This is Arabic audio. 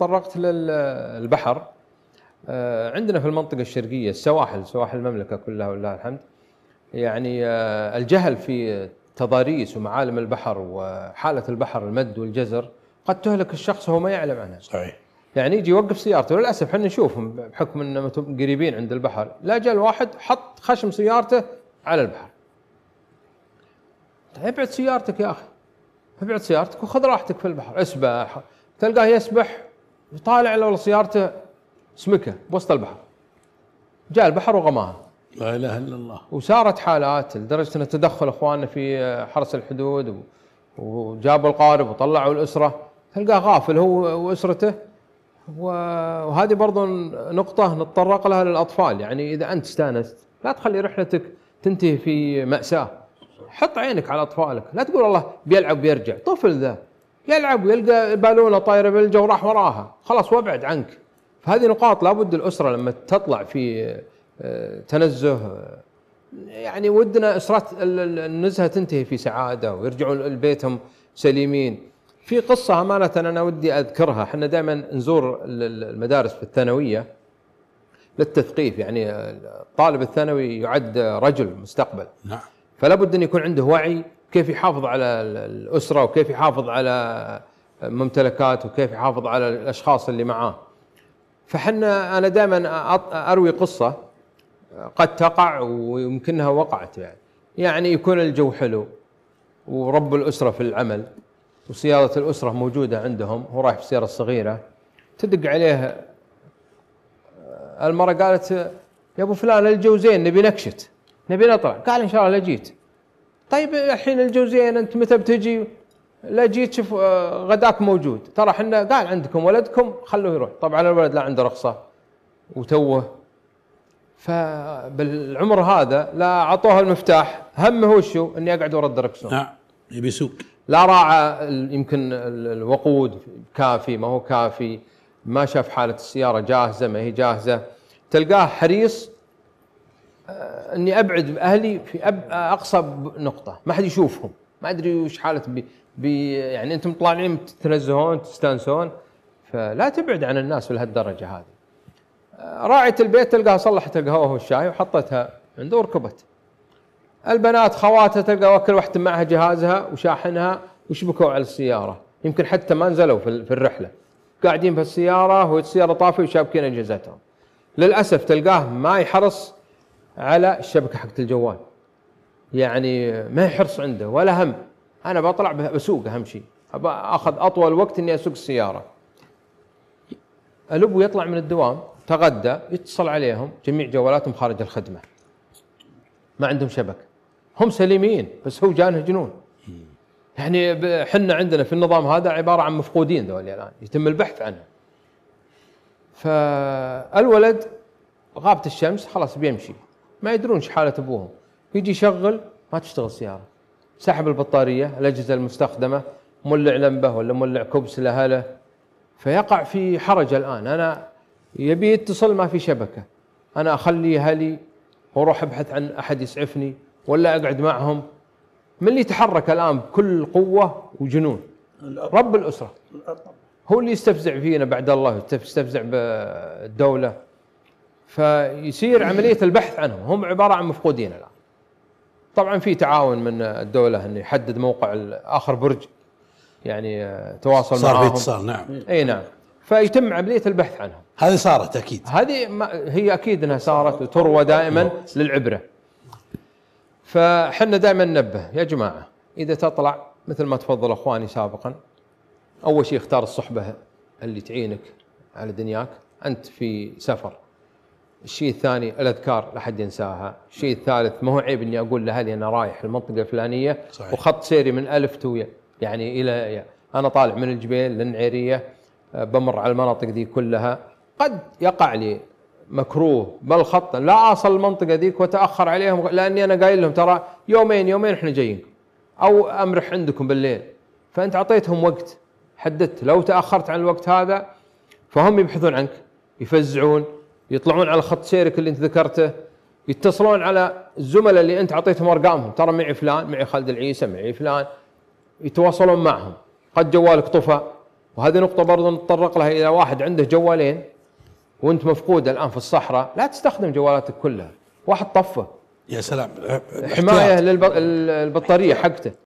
تطرقت للبحر آه، عندنا في المنطقة الشرقية السواحل سواحل المملكة كلها ولله الحمد يعني آه، الجهل في تضاريس ومعالم البحر وحالة البحر المد والجزر قد تهلك الشخص وهو ما يعلم عنها صحيح يعني يجي يوقف سيارته للاسف احنا نشوفهم بحكم ان قريبين عند البحر لا جاء الواحد حط خشم سيارته على البحر طيب، ابعد سيارتك يا اخي ابعد سيارتك وخذ راحتك في البحر اسبح تلقاه يسبح طالع لو سيارته سمكه بوسط البحر جاء البحر وغماها لا اله الا الله وسارت حالات لدرجه ان تدخل اخواننا في حرس الحدود وجابوا القارب وطلعوا الاسره تلقاه غافل هو واسرته وهذه برضو نقطة نتطرق لها للأطفال يعني إذا أنت استانست لا تخلي رحلتك تنتهي في مأساة حط عينك على أطفالك لا تقول الله بيلعب بيرجع طفل ذا يلعب ويلقى البالونه طايره بالجو راح وراها خلاص وابعد عنك فهذه نقاط لابد الاسره لما تطلع في آه، تنزه آه، يعني ودنا اسره النزهه تنتهي في سعاده ويرجعون لبيتهم سليمين في قصه امانه انا ودي اذكرها احنا دائما نزور المدارس في الثانويه للتثقيف يعني الطالب الثانوي يعد رجل مستقبل نعم فلا بد ان يكون عنده وعي كيف يحافظ على الاسره وكيف يحافظ على ممتلكاته وكيف يحافظ على الاشخاص اللي معاه فحنا انا دائما اروي قصه قد تقع ويمكنها وقعت يعني يعني يكون الجو حلو ورب الاسره في العمل وسياره الاسره موجوده عندهم هو رايح في سياره الصغيره تدق عليه آه، المراه قالت يا ابو فلان الجو زين نبي نكشت نبي نطلع قال ان شاء الله لجيت طيب الحين الجوزين انت متى بتجي؟ لا جيت شوف آه، غداك موجود ترى احنا قال عندكم ولدكم خلوه يروح طبعا الولد لا عنده رخصه وتوه فبالعمر هذا لا اعطوه المفتاح همه وشو اني اقعد ورا الدركسون نعم يبي يسوق لا راعى يمكن الوقود كافي ما هو كافي ما شاف حاله السياره جاهزه ما هي جاهزه تلقاه حريص آه، اني ابعد اهلي في اقصى نقطه ما حد يشوفهم ما ادري وش حاله بي, بي يعني انتم طالعين تتنزهون تستانسون فلا تبعد عن الناس لهالدرجه هذه آه، راعيه البيت تلقاها صلحت القهوه والشاي وحطتها عنده وركبت البنات خواتها تلقى كل واحده معها جهازها وشاحنها وشبكوا على السياره يمكن حتى ما نزلوا في الرحله قاعدين في السياره والسياره طافيه وشابكين اجهزتهم للاسف تلقاه ما يحرص على الشبكه حقت الجوال يعني ما حرص عنده ولا هم انا بطلع بسوق اهم شيء اخذ اطول وقت اني اسوق السياره الابو يطلع من الدوام تغدى يتصل عليهم جميع جوالاتهم خارج الخدمه ما عندهم شبكه هم سليمين بس هو جانه جنون يعني احنا عندنا في النظام هذا عباره عن مفقودين ذول الان يتم البحث عنهم فالولد غابت الشمس خلاص بيمشي ما يدرون حاله ابوهم يجي يشغل ما تشتغل السياره سحب البطاريه الاجهزه المستخدمه مولع لمبه ولا مولع كبس لاهله فيقع في حرج الان انا يبي يتصل ما في شبكه انا اخلي اهلي واروح ابحث عن احد يسعفني ولا اقعد معهم من اللي يتحرك الان بكل قوه وجنون الأب. رب الاسره الأب. هو اللي يستفزع فينا بعد الله يستفزع بالدوله فيصير عمليه البحث عنهم هم عباره عن مفقودين الان طبعا في تعاون من الدوله انه يحدد موقع اخر برج يعني آه، تواصل صار معهم صار نعم اي نعم فيتم عمليه البحث عنهم هذه صارت اكيد هذه هي اكيد انها صارت وتروى دائما للعبره فحنا دائما ننبه يا جماعه اذا تطلع مثل ما تفضل اخواني سابقا اول شيء اختار الصحبه اللي تعينك على دنياك انت في سفر الشيء الثاني الاذكار لا حد ينساها، الشيء الثالث ما هو عيب اني اقول لاهلي انا رايح المنطقه الفلانيه صحيح. وخط سيري من الف تو يعني الى يعني انا طالع من الجبيل للنعيريه آه، بمر على المناطق دي كلها قد يقع لي مكروه بل خطا لا اصل المنطقه ذيك واتاخر عليهم لاني انا قايل لهم ترى يومين يومين احنا جايين او امرح عندكم بالليل فانت اعطيتهم وقت حددت لو تاخرت عن الوقت هذا فهم يبحثون عنك يفزعون يطلعون على خط سيرك اللي انت ذكرته يتصلون على الزملاء اللي انت اعطيتهم ارقامهم ترى معي فلان معي خالد العيسى معي فلان يتواصلون معهم قد جوالك طفى وهذه نقطة برضو نتطرق لها إذا واحد عنده جوالين وأنت مفقود الآن في الصحراء لا تستخدم جوالاتك كلها واحد طفه يا سلام حماية للبطارية حقته